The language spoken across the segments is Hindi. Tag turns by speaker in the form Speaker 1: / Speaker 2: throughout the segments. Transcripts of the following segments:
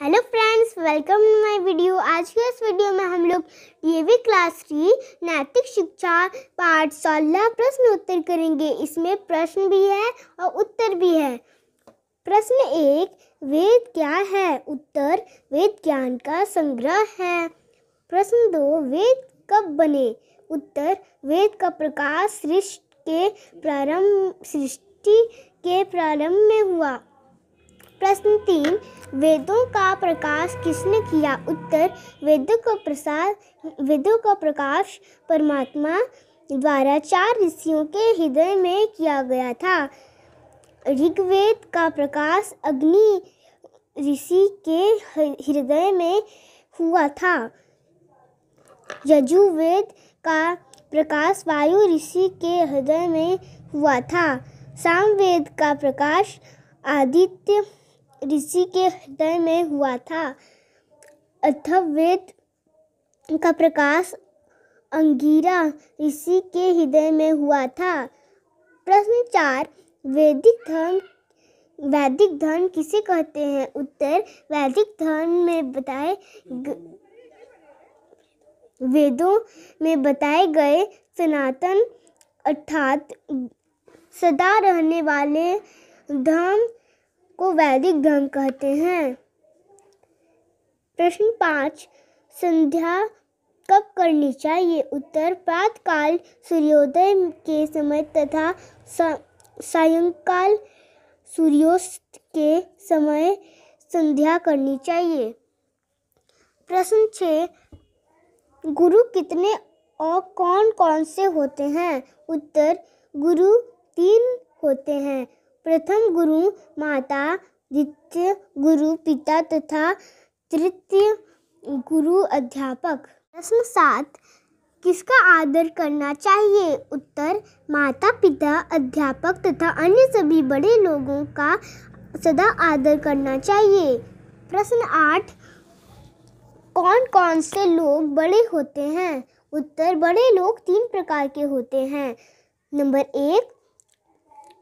Speaker 1: hello friends welcome to my video आज के इस वीडियो में हम लोग टीएवी क्लास थ्री नैतिक शिक्षा पाठ सोलह प्रश्न उत्तर करेंगे इसमें प्रश्न भी है और उत्तर भी है प्रश्न एक वेद क्या है उत्तर वेद ज्ञान का संग्रह है प्रश्न दो वेद कब बने उत्तर वेद का प्रकाश सृष्टि के प्रारंभ सृष्टि के प्रारंभ में हुआ प्रश्न तीन वेदों का प्रकाश किसने किया उत्तर वेदों का प्रसाद वेदों का प्रकाश परमात्मा द्वारा चार ऋषियों के हृदय में किया गया था ऋग्वेद का प्रकाश अग्नि ऋषि के हृदय में हुआ था यजुर्वेद का प्रकाश वायु ऋषि के हृदय में हुआ था सामवेद का प्रकाश आदित्य ऋषि के हृदय में हुआ था अथवेद का प्रकाश अंगीरा ऋषि के हृदय में हुआ था प्रश्न चार वैदिक धर्म वैदिक धर्म किसे कहते हैं उत्तर वैदिक धर्म में बताए ग... वेदों में बताए गए सनातन अर्थात सदा रहने वाले धर्म को वैदिक धर्म कहते हैं प्रश्न पाँच संध्या कब करनी चाहिए उत्तर काल सूर्योदय के समय तथा सायंकाल सूर्योस्त के समय संध्या करनी चाहिए प्रश्न छः गुरु कितने और कौन कौन से होते हैं उत्तर गुरु तीन होते हैं प्रथम गुरु माता द्वितीय गुरु पिता तथा तृतीय गुरु अध्यापक प्रश्न सात किसका आदर करना चाहिए उत्तर माता पिता अध्यापक तथा अन्य सभी बड़े लोगों का सदा आदर करना चाहिए प्रश्न आठ कौन कौन से लोग बड़े होते हैं उत्तर बड़े लोग तीन प्रकार के होते हैं नंबर एक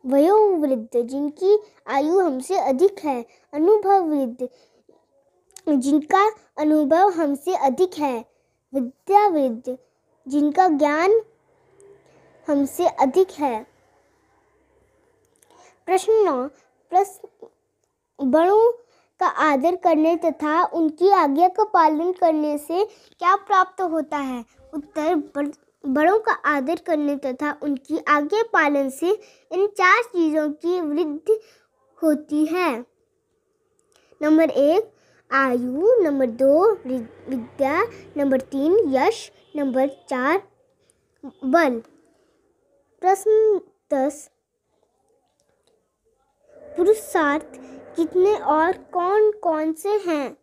Speaker 1: वयोवृद्ध जिनकी आयु हमसे अधिक है अनुभव वृद्ध जिनका अनुभव हमसे अधिक है विद्यावृद्ध जिनका ज्ञान हमसे अधिक है प्रश्न नौ प्रश्न बड़ों का आदर करने तथा उनकी आज्ञा का पालन करने से क्या प्राप्त होता है उत्तर बड़ों का आदर करने तथा उनकी आज्ञा पालन से इन चार चीज़ों की वृद्धि होती है नंबर एक आयु नंबर दो विद्या नंबर तीन यश नंबर चार बल प्रश्न दस पुरुषार्थ कितने और कौन कौन से हैं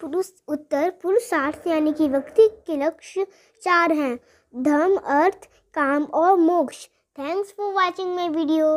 Speaker 1: पुरुष उत्तर पुरुषार्थ यानी कि व्यक्ति के लक्ष्य चार हैं धर्म अर्थ काम और मोक्ष thanks for watching my video